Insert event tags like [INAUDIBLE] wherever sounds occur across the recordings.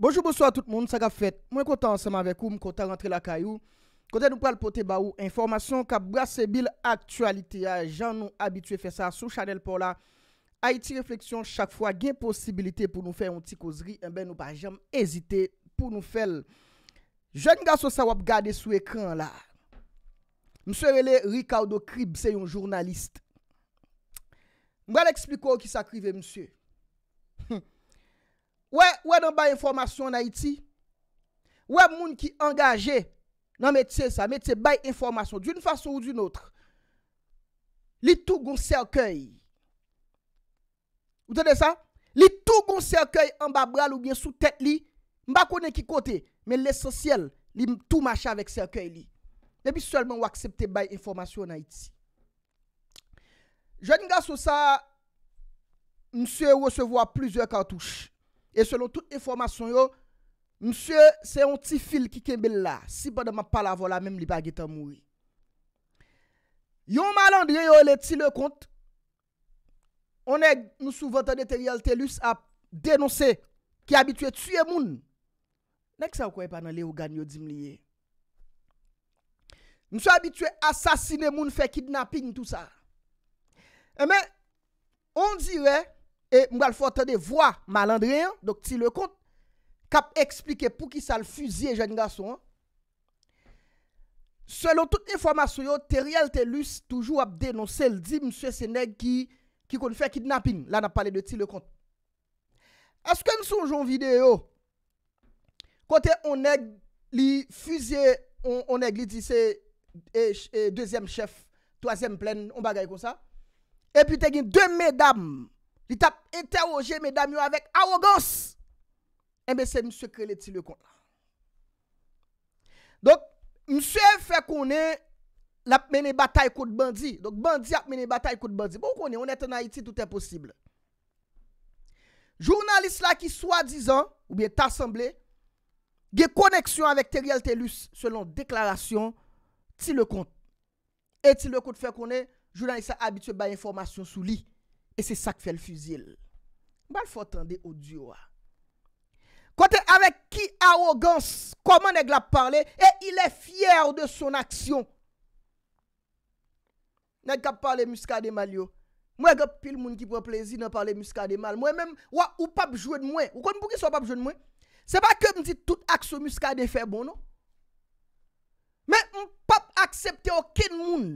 Bonjour, bonsoir tout moun, saka fwet, mwen konta anseman vek ou, mwen konta rentre la kayou Konta nou pral pote ba ou, informasyon kap brase bil aktualite ya ah, Jan nou abitue fe sa sou chanel por la Haiti Reflexion chak fwa gen posibilite pou nou fe yon ti kozri Mwen eh nou pa jam ezite pou nou fel Jan nga so sa wap gade sou ekran la Mse rele Ricardo Krib, se yon jurnaliste Mwen expliko ou ki sa krive mse Mwen expliko ou ki sa krive mse Ouè, ouè nan baye informasyon na iti? Ouè moun ki engaje nan mette se sa, mette se baye informasyon, d'une fasyon ou d'une otre. Li tou goun serkèy. Ou tene sa? Li tou goun serkèy an ba bral ou gen sou tèt li, mba konen ki kote, men lè sosyèl, li tou mâche avèk serkèy li. Ne bi sèlmen waksepte baye informasyon na iti. Jouni gwa sou sa, mse wosevo a plizè kartouche. e selon tout informasyon yo, msye se yon ti fil ki kembel la, si ba de ma pala vola, mem li bagi ta moui. Yon malandye yo, le ti le kont, onek nou souvote de teri al telus, a denonse, ki abitue tue moun, nek sa wakoye panan le ou ganyo di mliye. Msye abitue asasine moun, fe kidnapping tout sa. Emen, eh, on dire, E mga l fote de vwa malandre, dok ti le kont, kap eksplike pou ki sal fuzye jen nga sou. Selon tout informasyon, te riel te lus toujou ap denon sel di mswe se neg ki koun fwe kidnapping. La nan pale de ti le kont. Aske n sonjou videyo, kote on neg li fuzye, on neg li dise e dezem chef, toazem plen, on bagay kon sa. E pi te gin de medam, li tap enteroje mè damyo avèk arogans, eh mbè se msè kre lè ti lè kont. Donk, msè fè konè, l ap mène batay kout bandi, donk bandi ap mène batay kout bandi, pou konè, onè tè nan Haiti toutè posiblè. Jounalist la ki swa dizan, ou bè t'assemble, gè koneksyon avèk teri al tè lus, selon deklarasyon, ti lè kont. Et ti lè kont fè konè, jounalist la abitue baye informasyon sou li. E se sak fèl fuzil. Mwen fò tande ou diwa. Kote avè ki arogans, koman neg la parle, e ilè fyer de son aksyon. Neg ka pale muska de mal yo. Mwen gèp pil moun ki pwè plezi nan pale muska de mal. Mwen mèm wè ou pap jwèd mwen. Ou kon mwou ki sou pap jwèd mwen? Se ba ke mwen si tout aksyon muska de fè bon non? Mwen mwen pap aksepte okèd moun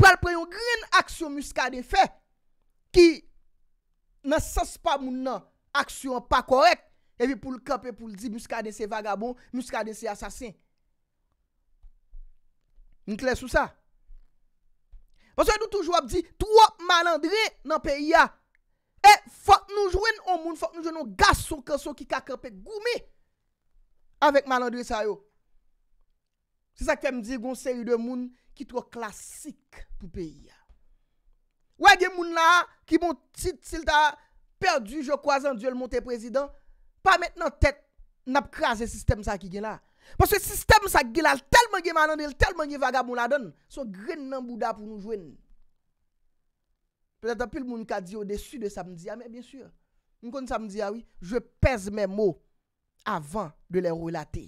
pral preyon green aksyon muska de fè. ki nan sas pa moun nan aksyon pa korek, evi pou l kape pou l di, mous ka de se vagabon, mous ka de se asasin. Moun kles sou sa. Monsen nou toujou ap di, tou wap manandri nan peyi ya, e fok nou jwen on moun, fok nou jwen on gas son kason ki ka kape goumi, avek manandri sa yo. Se sa kem di, goun se yu de moun, ki tou wap klasik pou peyi ya. Ou e gen moun nan a, Ki moun tit sil ta Perdu, je kwa zan, die l moun te prezident Pa met nan tet Nap kras e sistem sa ki gen la Pas se sistem sa ki gen la, telman gen manan del Telman gen vagab moun la don Son gren nan bouda pou nou jwen Pele ta pil moun ka di O desu de samdia, ah, men bien sur Moun kon samdia, ah oui, je pez men mo Avant de le relate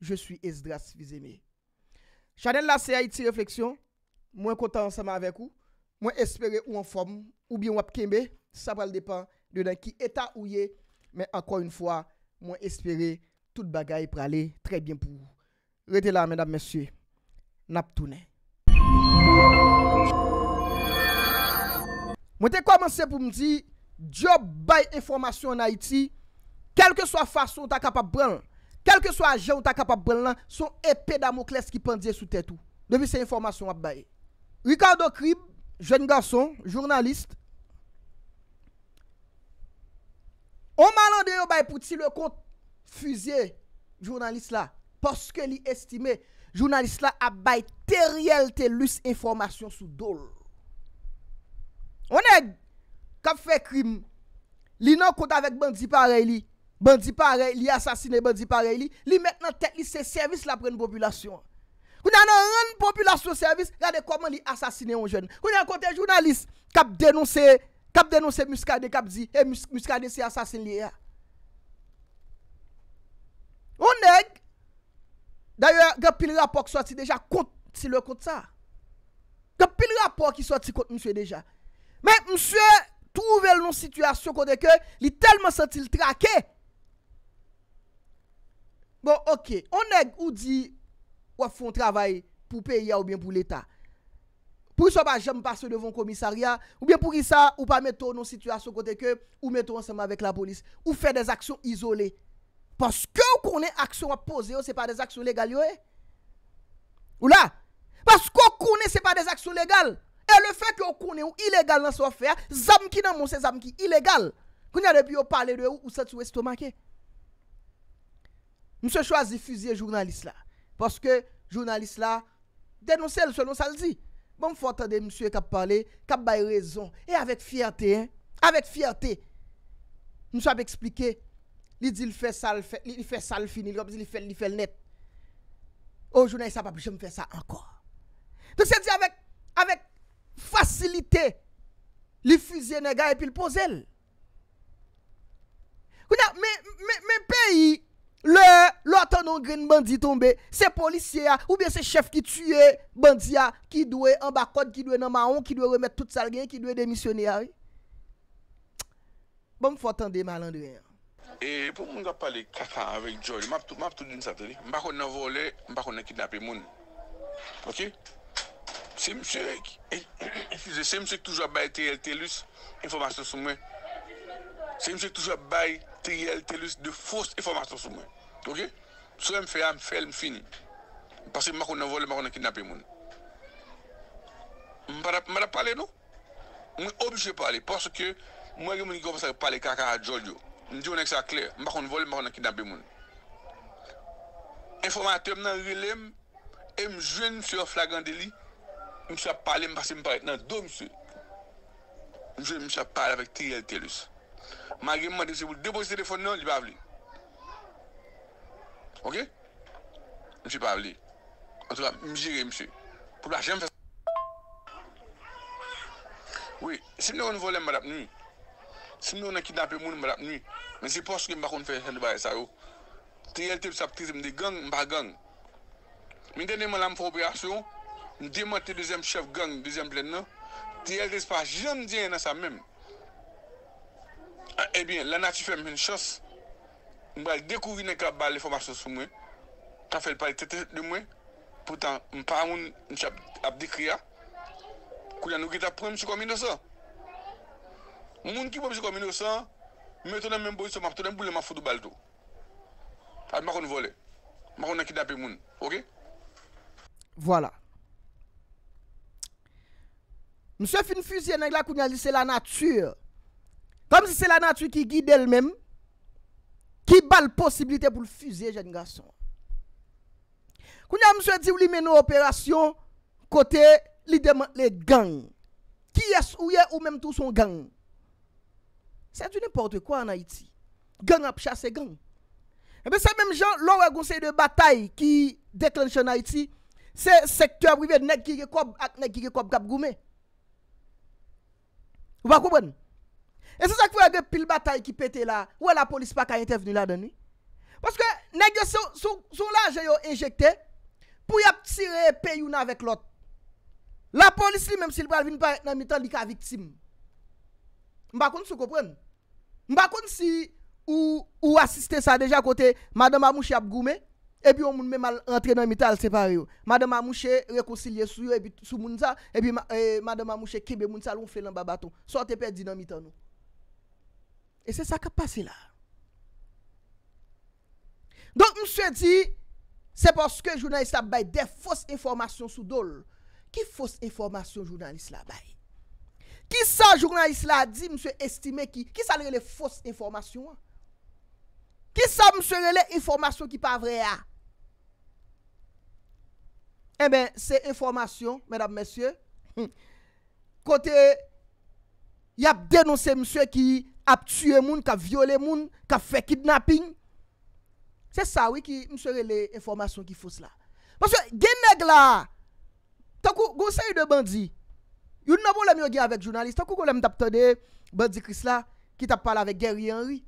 Je suis es dras Fize mi Chanel la se a iti refleksyon Mwen konta ansama avek ou Mwen espere ou an form Ou bien wap kembe, sa pral depan, de dan ki eta ou ye, men ankon yon fwa, mwen espere tout bagay prale, tre bien pou ou. Rete la, men ap monsye, nap toune. Mwen te komanse pou mdi, diyo bay informasyon an Haiti, kelke so a fason ou ta kapab bran, kelke so a jen ou ta kapab bran lan, son epè damo kles ki pandye sou tetou, devise informasyon wap bay. Ricardo Krib, jen gason, jurnalist, Oman an de yo bay pouti le kont fuzye jounanlis la. Poske li estime jounanlis la a bay teriyel te lus informasyon sou dol. Onen kap fe krim. Li nan kont avek bandi pare li. Bandi pare li, li asasine bandi pare li. Li menk nan tek li se servis la pren populasyon. Kounan nan ren populasyon servis, gade koman li asasine yon joun. Kounan kont e jounanlis kap denonseye. Kap denon se muskade kap di, e eh, muskade se asasin li ya. O neg, d'ayor, ge pil rapor ki soti deja konti le konti sa. Ge pil rapor ki soti konti mswe deja. Men mswe, trouvel non situasyon kote ke, li telman soti l trake. Bon, ok, o neg ou di wafon travay pou peye ou bien pou l etat. Ou sou pa jem pa sou devon komisaria Ou bien pou ki sa ou pa meto nou situasyon kote ke Ou meto ansama vek la polis Ou fe des aksyon izole Paske ou konen aksyon apose yo se eh? pa des aksyon legal yo e Ou la Paske ou konen se pa des aksyon legal E le fek ou konen ou ilegal nan sou afer Zam ki nan monsen zam ki Ilegal Kounen repi ou pale de ou ou sat sou estomake Mse chwaz difuzye jounalist la Paske jounalist la Denonsel selon sa lzi Mwen fwa tade msye kap pale, kap bay rezon, e avek fiyate, avek fiyate, msye ap explike, li di li fe sal fini, li li fe net, ou jounay sa pap, jom fe sa ankor. Donc se di avek, avek fasilite, li fize nega epi l'pozel. Kouna, men peyi, Le, loutan nongren bandi tombe, se polisye a, oubyen se chef ki tue, bandi a, ki dwe, ambakot, ki dwe nama on, ki dwe remet tout salgen, ki dwe demisyone a. Bon, fwa tande malandre a. E, pou moun gwa pale kaka avek joy, map tou din saten li, mbakon nan vole, mbakon nan kidnape moun. Ok? Se mse, e, e, e, se mse k toujwa baye TLT lus, informasyon sou mwen. Se mse k toujwa baye. triyel, telus, de fos informasyon sou mwen. Ok? Sou mwen fè a, mwen fè el, mwen fini. Pase mwen akon nan vol, mwen akon nan kinapè moun. Mwen para pale nou? Mwen objè pale, paske mwen gen mwen gòp sa pale kaka a Giorgio. Mwen diyon ek sa klè, mwen akon vol, mwen akon nan kinapè moun. Informasyon nan rilem, m'm, mwen jwen mwen fè o flagan deli, mwen chè pale, mwen pase mwen pale nan do mwen se. Mwen jwen mwen chè pale avèk triyel, telus. Ma gen mwen de se wou depo se telefon nou, li pa avli. Ok? Mwen se pa avli. An tou la, mwen jire mwen se. Pou la jen fè. Oui, se mwen wè wè mwen vòle mwen apni. Se mwen wè mwen akidapè mwen mwen apni. Men se poske mwen bakon fè chen dè baye sa yo. Ti el te psa ptise mwen de gang, mwen pa gang. Mwen dene mwen la mwen fò preasyon, mwen de mwen te de zèm chef gang, de zèm plèn nou, ti el de spa jen diè nan sa mèm. Ah, Ebyen, eh la nati fèm mwen chos, mwen bèl dekouvi nèk la balè fòm a sòs fòm mwen, ta fèl palè tè tè dè mwen, proutan mwen pa moun nèk ap dikri ya, kounyan nou kè ta prè mwen sè kòm inosan. Moun ki mwen mwen sè kòm inosan, mwen tènè mwen bòy sè mwen ap tènè mwen bòy lè mwen fòm dò balè dò. A mwen mèk mwen volè, mwen mèk mwen mèk ki dè apè moun, ok? Voilà. Mwen fèm fèm fèm fèm fèm fèm fèm fèm f Kam si se la natri ki gide el mem, ki bal posibilite pou l'fuse, jan nga son. Koun ya mswe di ou li men nou operasyon, kote li deman le gang. Ki yes ou ye ou mem tou son gang. Se an di nipote kwa an Haiti. Gang ap chase gang. Ebe eh se menm jan, lor e gonsey de batay ki deklensyon Haiti, se sektu ap wive nek ki gekob ak nek ki gekob kap goume. Ou pa kouben? E se sa kwenye de pil batay ki pete la, wè la polis pa kanyen te veni la deni? Paske negyo sou la je yo enjekte, pou ya ptire pe yon avek lot. La polis li menm si li pral vin nan mitan li ka viktim. Mbakoun sou kopren? Mbakoun si ou ou asiste sa deja kote madama mouche ap goume, e pi ou moun me mal rentre nan mitan al separe yo. Madama mouche rekoncilye sou yo e pi sou moun sa, e pi madama mouche kibe moun sa loun fle nan babato. Sote pe di nan mitan nou. E se sa ka pase la. Don msè di, se poske jounan isla bay, de fos informasyon sou dole. Ki fos informasyon jounan isla bay? Ki sa jounan isla di, msè estime ki, ki sa rele fos informasyon? Ki sa msè rele informasyon ki pa vrea? E eh ben, se informasyon, mèdame mèsyon, kote, y ap denonsè msè ki, ap tue moun, ka viole moun, ka fe kidnapping. Se sa wè ki msère lè informasyon ki fos la. Pansè gen neg la, tankou gousè yon de bandi, yon nabou lèm yon gen avèk jounalist, tankou goun lèm tap tade bandi kris la, ki tap pal avèk gèri yon ri.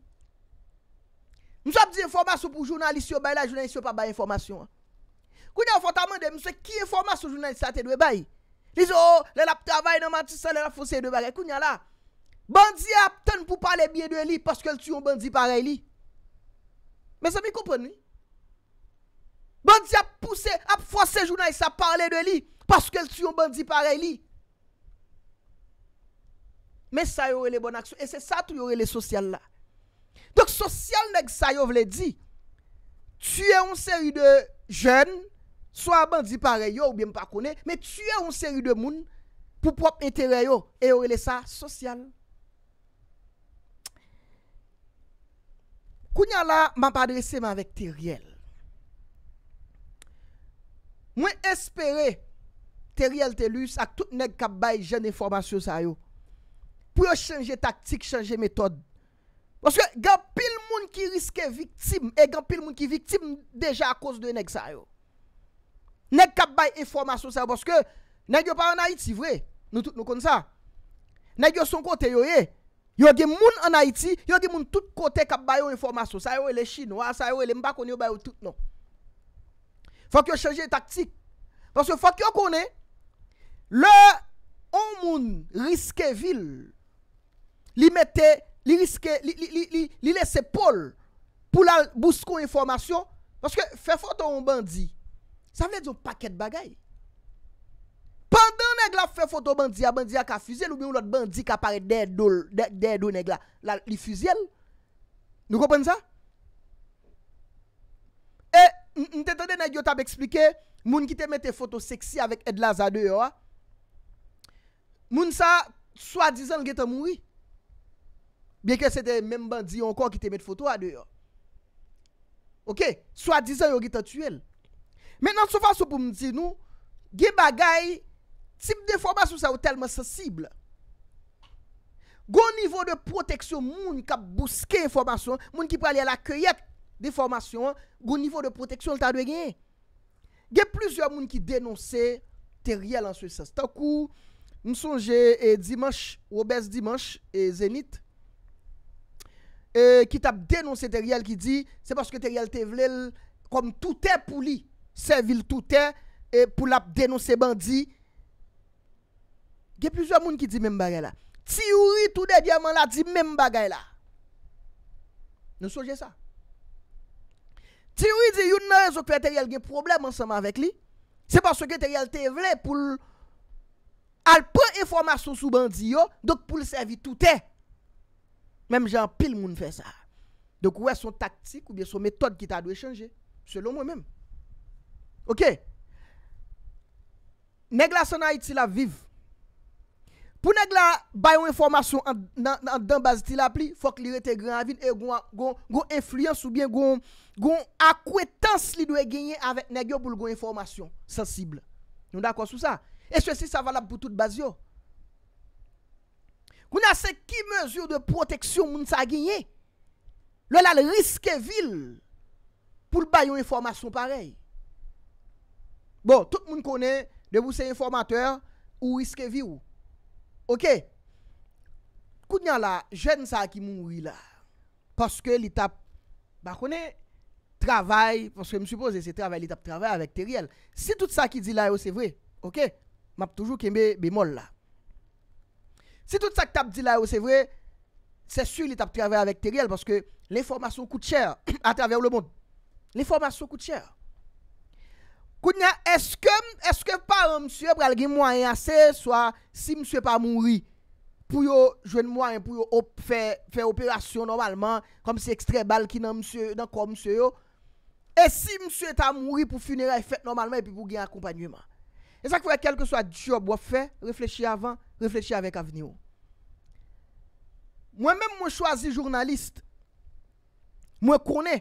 Msè ap di informasyon pou jounalist yon bay la jounalist yon pa bay informasyon. Kounyan fòntan mè de, msè ki informasyon jounalist atè dwe bay? Lè lèp travay nan matis sa, lè lèp fos atè dwe bay, kounyan la. Bandi ap ten pou pale bie de li, paske l tu yon bandi pare li. Me sa mi kompon ni? Bandi ap puse, ap fwase jounay sa pale de li, paske l tu yon bandi pare li. Me sa yon rele bon aksyon, e se sa tou yon rele sosyal la. Dok sosyal neg sa yon vle di, tu yon seri de jen, so a bandi pare yo, ou bie mpa kone, me tu yon seri de moun, pou prop entere yo, e yon rele sa sosyal. Kounyan la, m ap adreseman vek teriyel. Mwen espere teriyel telus ak tout neg kabay jen e formasyon sa yo. Pou yo chanje taktik, chanje metod. Baske gen pil moun ki riske viktim e gen pil moun ki viktim deja a kos de neg sa yo. Neg kabay e formasyon sa yo. Baske neg yo pa anayit si vre. Nou kon sa. Neg yo son kote yo ye. Eh? Yo gen moun an Haiti, yo gen moun tout kote kap bayo informasyon. Sa yo wele chino, sa yo wele mba kon yo bayo tout non. Fak yo chanje taktik. Fak yo konen, le an moun riske vil, li mette, li riske, li lese pol pou la busko informasyon. Fak yo konen, fè fòt an Ombandi, sa mwenè di yo paket bagayi. Pandan neg la fè foto bandi ya, bandi ya ka fuzel ou moun lot bandi ka pare de do neg la. La li fuzel. Nou kompon sa? E, mt etende neg yo tab eksplike, moun ki te mette foto seksi avèk Edlaza de yo a. Moun sa, swa dizan lge te moui. Biè ke se te men bandi yon kon ki te mette foto a de yo. Ok, swa dizan yo ge te tuel. Mè nan soufa sou pou mdi nou, ge bagay... Sib de formasyon sa ou telman se sible. Gou nivou de proteksyon moun kap buske formasyon, moun ki pralye la kuyet de formasyon, gou nivou de proteksyon lta dwe genye. Genye plizyo moun ki denonse teriyel answe sas. Takou, moun sonje, Obes Dimanche, Zenit, ki tap denonse teriyel ki di, se baske teriyel te vlel, kom touten pou li, se vil touten, pou lap denonse bandi, Ge pizwa moun ki di men bagay la. Ti ouri toute diamant la di men bagay la. Nou souje sa. Ti ouri di yon nou rezo kreter yal gen problem anseman vek li. Se baso kreter yal te vle pou l... Al pou informasyon sou bandi yo, dok pou l sevi toute. Mem jan pil moun fe sa. Dok wè son taktik ou wè son metod ki ta dwe chanje. Selon moun men. Ok. Neg la son a iti la viv. Pou neg la bayon informasyon nan basiti la pli, fok li rete gran avit e goun enfluyans ou bie goun akwetans li dwe genye avet neg yo pou l goun informasyon sensible. Nou d'akwa sou sa. E sou si sa valab pou tout bas yo. Goun ase ki mezyon de proteksyon moun sa genye? Lè lal riske vil pou l bayon informasyon parey. Bon, tout moun konen devou se informatèr ou riske vil ou. Ok, kounyan la, jen sa ki moun wila. Paske li tap, bakone, travay, paske msupose se travay li tap travay avek teriyel. Se tout sa ki di la yo se vwe, ok, map toujou kembe bemol la. Se tout sa ki tap di la yo se vwe, se su li tap travay avek teriyel. Paske [COUGHS] le formasyon koute chèr a travay ou le moun. Le formasyon koute chèr. Koun ya, eske pa moun msye pral gen moun yase, so a, si msye pa moun ri, pou yo jwen moun, pou yo op fè, fè operasyon normalman, kom se ekstre balki nan msye, nan kom msye yo, e si msye ta moun ri pou funera e fèt normalman, e pi pou gen akompanyouman. E sa kwenye kelke so a dyob wap fè, reflechi avan, reflechi avèk avni yo. Mwen mèm mwen chwazi jounalist, mwen konè,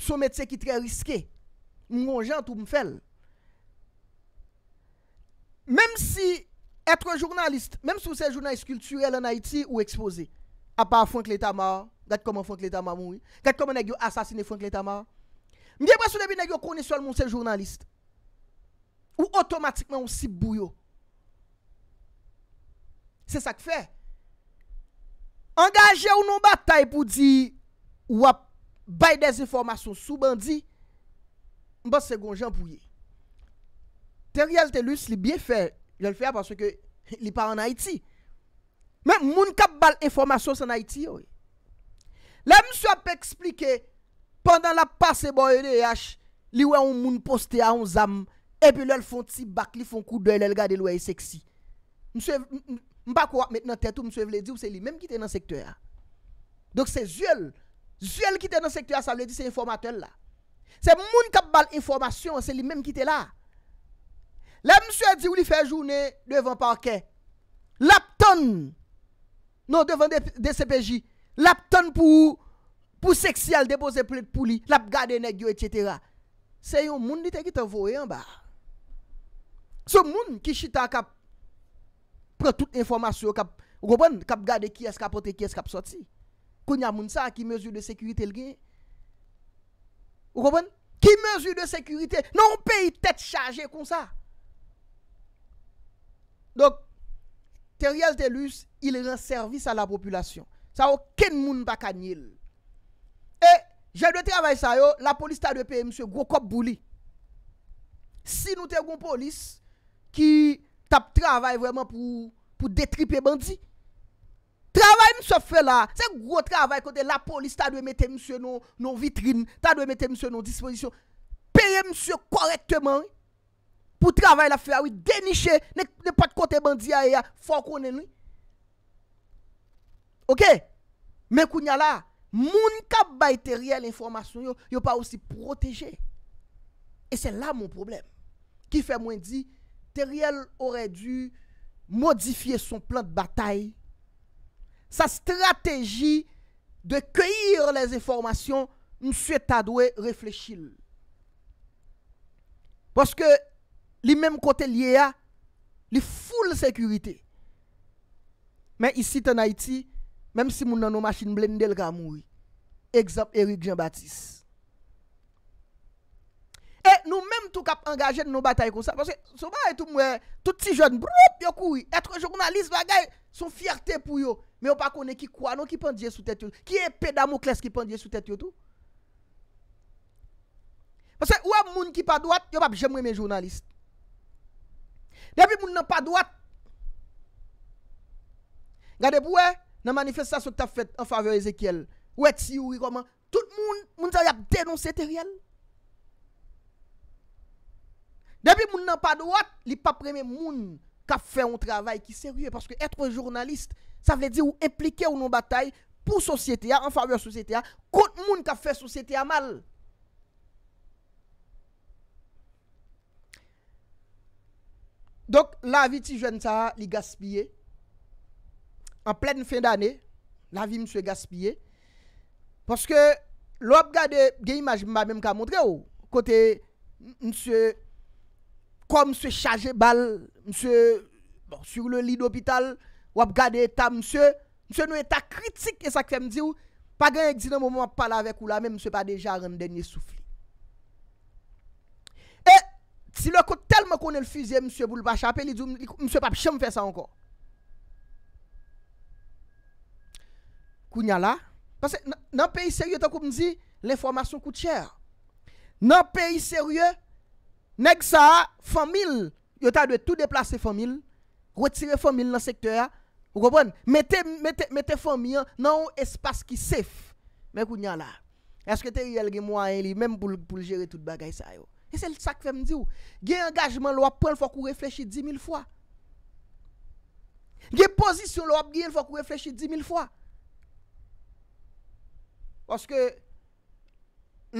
sou metse ki trè riske, Mwen gen tout mwen fel. Mem si etre jurnalist, mem si ou se jurnalist kulturel an Haiti ou ekspoze, apan Fonkletama, dat koman Fonkletama moun, dat koman negyo asasine Fonkletama, mwen ye basou debi negyo koni sol mwen se jurnalist, ou otomatikmen ou si bouyo. Se sa k fe. Angaje ou nou batay pou di, ou ap bay dezinformasyon soubandi, Mba segon jan pou ye. Ten riyal ten lus li bye fè. Jel fè ya pwanswe ke [LAUGHS] li pa an Haiti. Men moun kap bal informasyon san Haiti yo. La mswe ap eksplike pandan la pase bon EDH li wè an moun poste a an zam epi lè l fwant si bak li fwant kou dèl lè l gade l wè yi e seksi. Mswe mbak wak met nan tèt ou mswe vle di ou se li menm ki te nan sektorya. Dok se zyel. Zyel ki te nan sektorya sa vle di se informatèl la. Se moun kap bal informasyon, se li menm ki te la. Le msye di ou li fe jounen, devan pa wakè. Lap ton, non devan DCPJ, lap ton pou, pou seksyal depose pou li, lap gade negyo, etc. Se yon moun di te ki te vowe yon ba. Se moun ki chita kap, pre tout informasyon, kap roban, kap gade kyes, kapote kyes, kap soti. Konya moun sa ki mezu de sekurite lgey. Ki mezu de sekurite? Nan ou pe yi tet chaje kon sa? Donk, teriyaz de lus, il yon servis a la populasyon. Sa ou ken moun bakanyil. E, jen de travay sa yo, la polis ta de pe, msye, gwo kop boulis. Si nou te kon polis, ki tap travay vwèman pou detripe bandi, Travay mse fe la, se gro travay kote la polis, ta dwe mette mse nou vitrine, ta dwe mette mse nou disponisyon, peye mse korekteman pou travay la fe awi, deniche, ne pat kote bandiya aya, fokone nou. Ok, men kounya la, moun kap bay teriyel informasyon yo, yo pa ou si proteje. E se la moun problem, ki fe mwen di, teriyel orè du modifiye son plan de batayi, Sa strategi de kyeyir les informasyon mswe ta dwe reflechil. Poske li menm kote liye a, li ful sekurite. Men isi ten Haiti, menm si moun nan nou machin blende lga moui. Ekzap Erik Jean-Baptiste. E nou menm tou kap angaje nou batay kon sa. Poske souman etou mwen, touti joun, broup, yo koui. Etre jounalist, vagey, son fierté pou yo. Me non, yo pa kone ki kwa nou ki pandye sou tete yo tou. Ki e peda mou kles ki pandye sou tete yo tou. Pasè ou a moun ki pa doat, yo pa jemwe men jounalist. Depi moun nan pa doat, gade pou e, nan manifestasyon ta fèt en faveu Ezekiel, ou etsi ou i Roman, tout moun, moun zan yap denons ete riyan. Depi moun nan pa doat, li pa preme moun ka fè un travay ki serye, paske etre jounalist, sa vle di ou implike ou nou batay pou sosyete ya, en faveur sosyete ya kont moun ka fe sosyete ya mal donk la vi ti jwenn sa li gaspye an plen fin d'ane la vi mswe gaspye paske lop gade gen imaj ma menm ka montre ou kote mswe kom mswe chaje bal mswe sur le li d'opital mswe wap gade eta msye, msye nou eta kritik e sak fe mdi ou, pa gen ek di nan moum wap pala vek ou la, men msye pa deja rem denye soufli. E, si lò kote tel mwen kone l füze, msye bou l bach apel, msye pap chan mwen fe sa ankon. Kou nyal la, nan peyi seri yo ta kou mdi, l'informasyon koute chèr. Nan peyi seri yo, neg sa, fomil, yo ta dwe tout deplase fomil, retire fomil nan sektèr, Ou kopon? Metè fòm yon nan ou espas ki sef. Mè kou nyan la. Eske te yel ge mwa en li, mèm pou jere tout bagay sa yo. E se l sak fèm di ou? Ge engajman l wap pon, l fòk ou reflechi 10.000 fwa. Ge pozisyon l wap gen, l fòk ou reflechi 10.000 fwa. Pwoske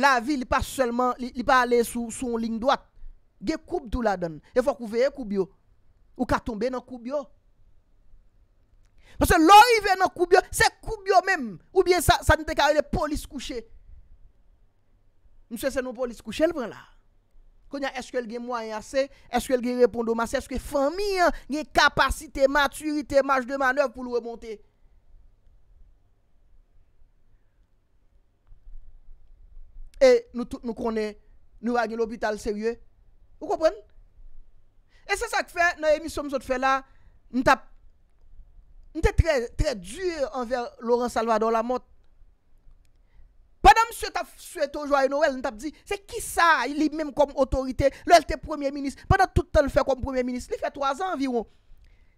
la vi li pa selle man, li pa ale sou lign doat. Ge koub tou la don. E fòk ou veye koubyo. Ou katonbe nan koubyo. Se lorive nan koubyo, se koubyo mèm. Oubyen sa, sa nou dekare le polis kouche. Nou se se nou polis kouche lè brè la. Konya eske lge mwa yase, eske lge repondo mase, eske fèmi yon, yon kapasite, maturite, maj de manèv pou lou remonte. E nou tout nou kone, nou wagnè l'hôpital seriè. Ou kopèn? E se sa k fè, nou yon miso mzot fè la, nou tap, Nte tre dure anver Laurent Salvador Lamotte. Pada msye ta fwete ou joye Noël, nte ap di, se ki sa, li menm kom otorite, le el te premier ministre, pada tout te l fè kom premier ministre, li fè 3 an environ.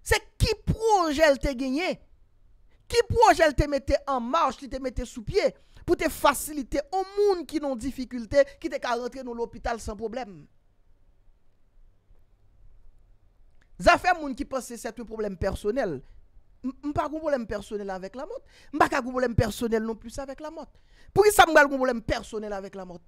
Se ki proje el te genye, ki proje el te mette en marche, li te mette sou pie, pou te fasilite ou moun ki non difikulte, ki te ka rentre nou l opital san probleme. Zafè moun ki pose se te probleme personel, Mpa koumbolem personel avèk la mot, mpa ka koumbolem personel non plus avèk la mot. Pou yi sa mgal koumbolem personel avèk la mot.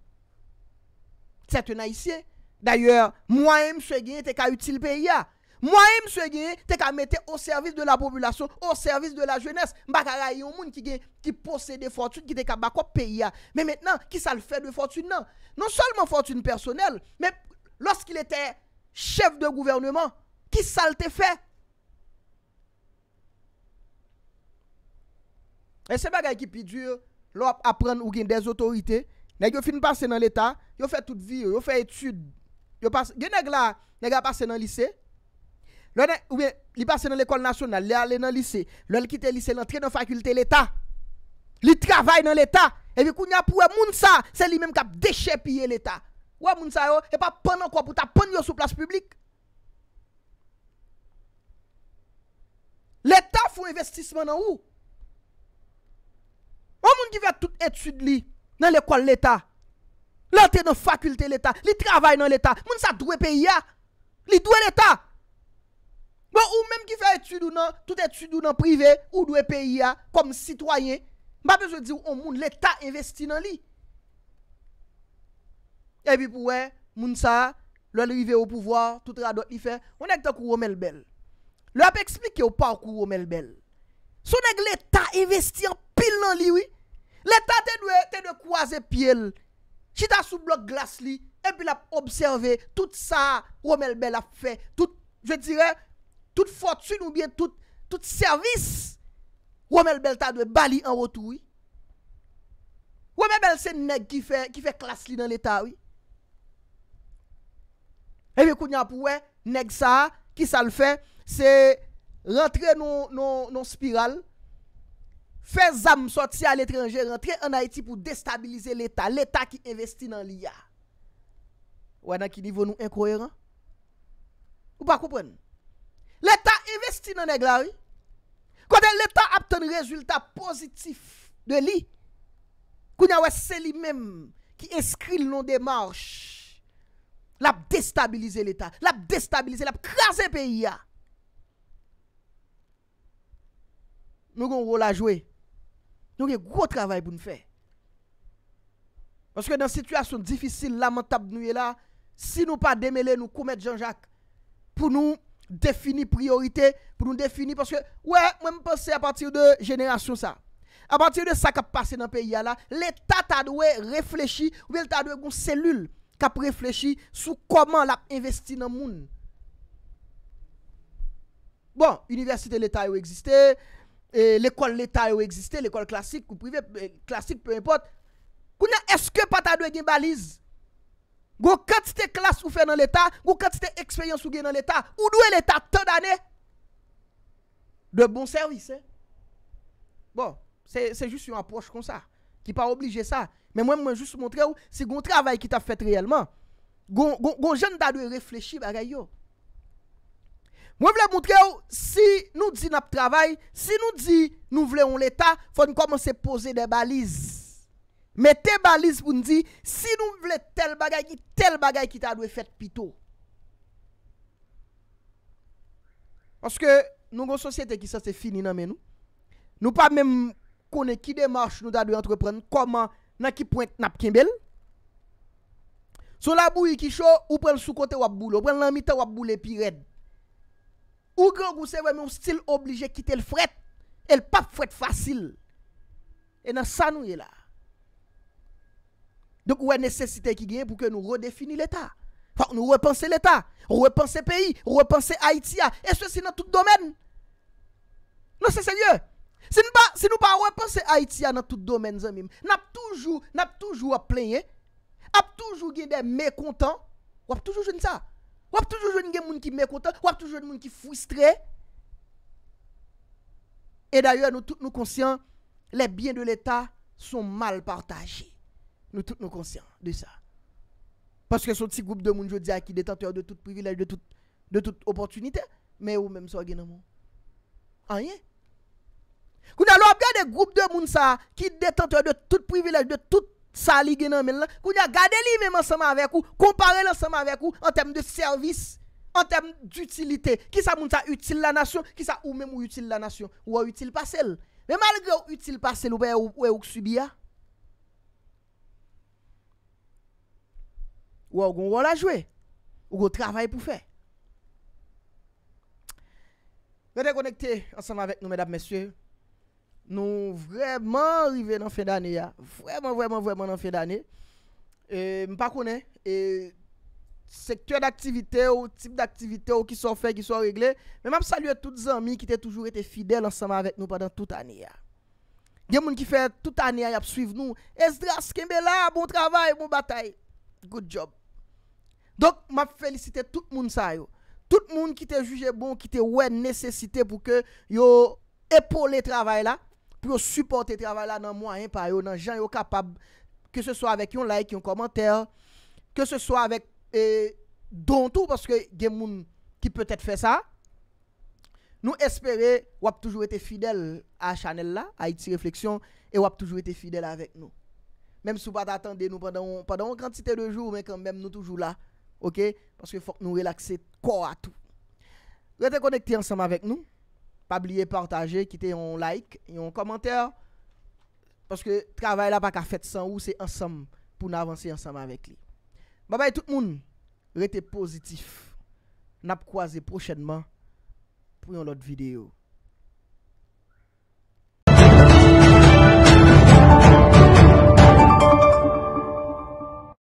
Sè te na isye. D'ayor, mwa e mswege te ka util pe ya. Mwa e mswege te ka mette o servis de la populasyon, o servis de la jwenez. Mpa ka rayon moun ki posede fòrtune ki te ka bakop pe ya. Men men nan, ki sal fè de fòrtune nan. Non solman fòrtune personel, men losk il etè chef de gouvernement, ki sal te fè fòrtune. E se bagay ki pidu yo, lo ap apren ou gen dez otorite, neg yo fin pase nan l'Etat, yo fe tout vi yo, yo fe etude, yo pas, gen neg la, neg a pase nan lise, le ne, oube, li pase nan l'Ecole Nationale, le ale nan lise, le le kite lise, le entre nan fakulte l'Etat, li travay nan l'Etat, evi kounya pou we moun sa, se li menm kap deche piye l'Etat. We moun sa yo, e pa pan nan kwa pou ta pan yo sou plas publik. L'Etat foun investisman nan ou? Ou moun ki fè tout etude li nan l'ekwal l'Etat. Lante nan fakulte l'Etat. Li travay nan l'Etat. Moun sa dwe pe ya. Li dwe l'Etat. Ou moun mèm ki fè etude ou nan, tout etude ou nan prive, ou dwe pe ya, kom sitwayen. Mbapè jwè di ou moun l'Etat investi nan li. Epi pou wè, moun sa, lò l'ive ou pouvò, tout radot li fè, moun ek te kou romèl bel. Lò apè eksplike ou pa kou romèl bel. Soun ek l'Etat investi an pil nan li wè, L'Etat te nwe kwa zepiel, chita sou blok glas li, epi la p'observe, tout sa, Romel Bel ap fe, tout, je dire, tout fotsun ou bie, tout servis, Romel Bel ta dwe bali an rotoui. Romel Bel se neg ki fe, ki fe glas li nan l'Etat, epi kou nyap wè, neg sa, ki sa l'fe, se rentre nou, nou, nou spiral, Fè zam soti a l'étranger, rentre an Haiti pou destabilize l'État. L'État ki investi nan li ya. Ou anan ki nivou nou enkroyeran? Ou pa koupwen? L'État investi nan e glari. Kou den l'État apten rezultat pozitif de li. Kou nya wè se li mèm ki eskri l'on demarche. Lap destabilize l'État. Lap destabilize, lap krasen peyi ya. Nou kon rola jwey. Nou yè gwo travay pou nou fè. Parce ke nan situasyon difisil, lamentab nou yè la, si nou pa demele nou koumet Jean-Jacques, pou nou defini priorite, pou nou defini, parce ke wè, mwen mpense a patir de jenerasyon sa. A patir de sa kap pase nan peyi yalla, l'Etat ta dwe reflechi, wè l'ta dwe goun selul kap reflechi sou koman lak investi nan moun. Bon, Universite l'Etat yò existè, E l'ekol l'Etat ou existè, l'ekol klasik ou privè, klasik pou impote. Kou nè eske pata dwe gen baliz. Gou katite klas ou fè nan l'Etat, gou katite eksperyans ou gen nan l'Etat, ou dwe l'Etat tè danè. Dwe bon servis. Bon, se jist yon aproche kon sa, ki pa oblije sa. Men mwen mwen jist montre ou, se goun travay ki ta fèt reyelman, goun jen dadwe reflechi bagay yo. Mwen vle moutre ou, si nou di nap travay, si nou di nou vle ou l'Etat, fò n'komanse pose de baliz. Mete baliz pou n'di, si nou vle tel bagay ki tel bagay ki ta dwe fèt pito. Panske nou mwen sosyete ki sa se fini nan men nou. Nou pa men kone ki demarche nou ta dwe antreprenn koman nan ki point nap kimbel. Sou la bou yikisho, ou pren sou kote wap boul, ou pren lamita wap boul epi red. Ou gen gou se wè moun stil oblije kite l fwet. El pap fwet fwasil. E nan sa nou ye la. Dok wè nesesite ki gen pou ke nou rodefini l etat. Fak nou wèpense l etat. Wèpense peyi. Wèpense Haitia. Ah. E non, sou si nan ah, tout domen. Non se se dye. Si nou pa wèpense Haitia nan tout domen zan mim. Nap toujou. Nap toujou wèp plenye. Ap toujou gen de mè kontan. Wèp toujou jen sa. Wap toujou joun gen moun ki mè kontant, wap toujou joun moun ki fwistre. E dayou an nou tout nou konsyant, le biyen de l'Etat son mal partajé. Nou tout nou konsyant de sa. Paske sou tsi goup de moun joudia ki detenteur de tout privilèj, de tout opportunité, mè ou mèm sou agen amou. Anye. Kou nan lò ap gen de goup de moun sa ki detenteur de tout privilèj, de tout privilèj, Sa li genan men lan, kou nya gade li men ansama avek ou, kompare lansama avek ou, an tem de servis, an tem d'utilite. Ki sa moun sa utile la nasyon, ki sa ou men mou utile la nasyon. Ou an utile pasel. Men malgre ou utile pasel, ou pe ou e ouk subi ya. Ou an gongon la jwe, ou gongon travaye pou fe. Ve dekonekte ansama avek nou, mèdap mèsyè. Nou vremen rive nan fe d'ane ya Vremen, vremen, vremen nan fe d'ane E, mi pa kone E, sektye d'aktivite ou tip d'aktivite ou ki son fe, ki son regle Me map salye tout zami ki te toujou ete fidel ansama avet nou padan tout ane ya Gen moun ki fe tout ane ya yap suiv nou Es draske mbe la, bon travay, bon batay Good job Dok, map felicite tout moun sa yo Tout moun ki te juje bon, ki te wè nesesite pou ke yo epole travay la pou yo supporte travay la nan mwanyen pa yo, nan jan yo kapab, ke se so avèk yon like, yon komentèr, ke se so avèk don tou, paske gen moun ki pwetèt fè sa, nou espère wap toujou etè fidèl a Chanel la, a Itsy Reflexion, e wap toujou etè fidèl avèk nou. Mèm sou bat attendè nou padan yon krantite de jou, mèm kèm mèm nou toujou la, ok, paske fòk nou relakse kò a tou. Wète konekti ansèm avèk nou, pa bliye partaje, kite yon like, yon komanteur, paske travay la pa ka fet san ou, se ansam pou nan avanse ansam avek li. Babay bon, tout moun, rete pozitif, nap kwa ze prochenman, pou yon lot videyo.